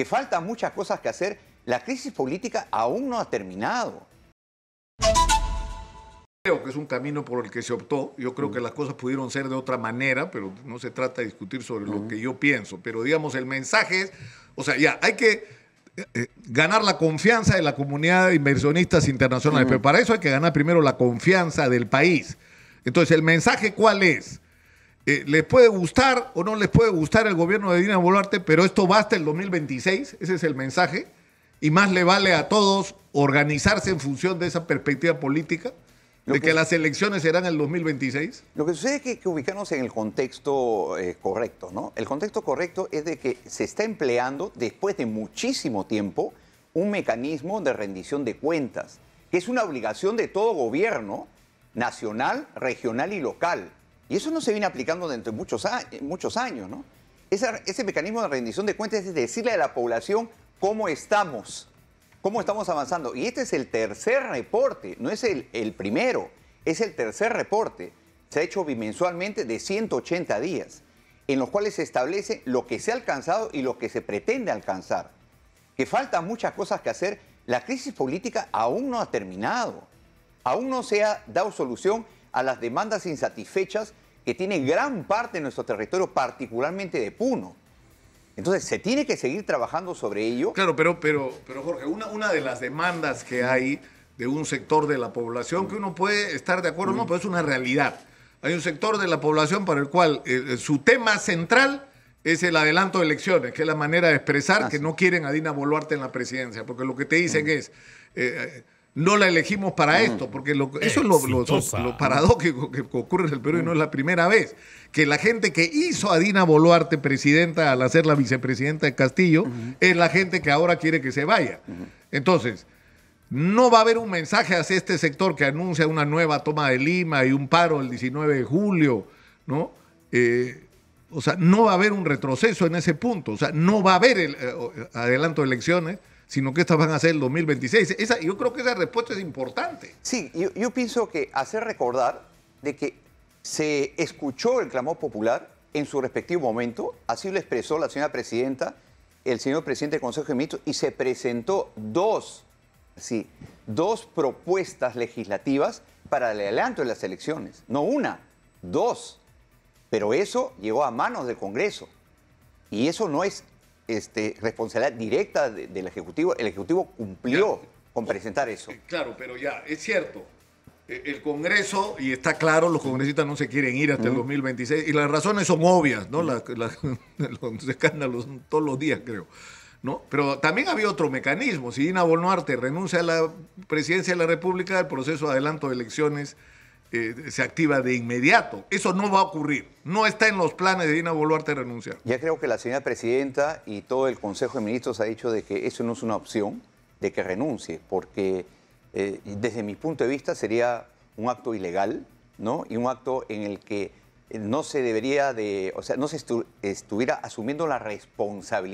que faltan muchas cosas que hacer. La crisis política aún no ha terminado. Creo que es un camino por el que se optó. Yo creo mm. que las cosas pudieron ser de otra manera, pero no se trata de discutir sobre lo mm. que yo pienso. Pero digamos, el mensaje es, o sea, ya, hay que eh, eh, ganar la confianza de la comunidad de inversionistas internacionales, mm. pero para eso hay que ganar primero la confianza del país. Entonces, ¿el mensaje cuál es? Eh, les puede gustar o no les puede gustar el gobierno de Dina Boluarte, pero esto basta hasta el 2026, ese es el mensaje, y más le vale a todos organizarse en función de esa perspectiva política, de que, las elecciones serán el 2026. Lo que sucede es que, que ubicarnos en el contexto eh, correcto, ¿no? El contexto correcto es de que se está empleando, después de muchísimo tiempo, un mecanismo de rendición de cuentas, que es una obligación de todo gobierno, nacional, regional y local. Y eso no se viene aplicando dentro de muchos, muchos años, ¿no? Ese, mecanismo de rendición de cuentas es decirle a la población cómo estamos, cómo estamos avanzando. Y este es el tercer reporte, no es el, el primero, es el tercer reporte. Se ha hecho bimensualmente de 180 días, en los cuales se establece lo que se ha alcanzado y lo que se pretende alcanzar. Que faltan muchas cosas que hacer, la crisis política aún no ha terminado, aún no se ha dado solución a las demandas insatisfechas que tiene gran parte de nuestro territorio, particularmente de Puno. Entonces, se tiene que seguir trabajando sobre ello. Claro, pero, pero, Jorge, una, una de las demandas que hay de un sector de la población, que uno puede estar de acuerdo no, pero es una realidad. Hay un sector de la población para el cual eh, eh, su tema central es el adelanto de elecciones, que es la manera de expresar que no quieren a Dina Boluarte en la presidencia, porque lo que te dicen es... Eh, no la elegimos para esto, porque lo, eso es lo, paradójico que ocurre en el Perú y no es la primera vez, que la gente que hizo a Dina Boluarte presidenta al hacerla vicepresidenta de Castillo es la gente que ahora quiere que se vaya. Entonces, no va a haber un mensaje hacia este sector que anuncia una nueva toma de Lima y un paro el 19 de julio, ¿no? Eh, o sea, no va a haber un retroceso en ese punto, o sea, no va a haber el, eh, eh, adelanto de elecciones sino que estas van a ser el 2026. yo creo que esa respuesta es importante. Sí, yo, pienso que hacer recordar de que se escuchó el clamor popular en su respectivo momento, así lo expresó la señora presidenta, el señor presidente del Consejo de Ministros, y se presentó dos, sí, dos propuestas legislativas para el adelanto de las elecciones. No una, dos. Pero eso llegó a manos del Congreso. Y eso no es este, responsabilidad directa del Ejecutivo. El Ejecutivo cumplió con presentar eso. Eh, claro, pero ya, es cierto. Eh, el Congreso, y está claro, los congresistas no se quieren ir hasta el 2026, y las razones son obvias, ¿no? los escándalos todos los días, creo. ¿No? Pero también había otro mecanismo. Si Ina Boluarte renuncia a la presidencia de la República, el proceso de adelanto de elecciones eh, se activa de inmediato. Eso no va a ocurrir. No está en los planes de Dina Boluarte renunciar. Ya creo que la señora presidenta y todo el Consejo de Ministros ha dicho de que eso no es una opción, de que renuncie, porque eh, desde mi punto de vista sería un acto ilegal, ¿no? Y un acto en el que no se debería de, o sea, no se estuviera asumiendo la responsabilidad.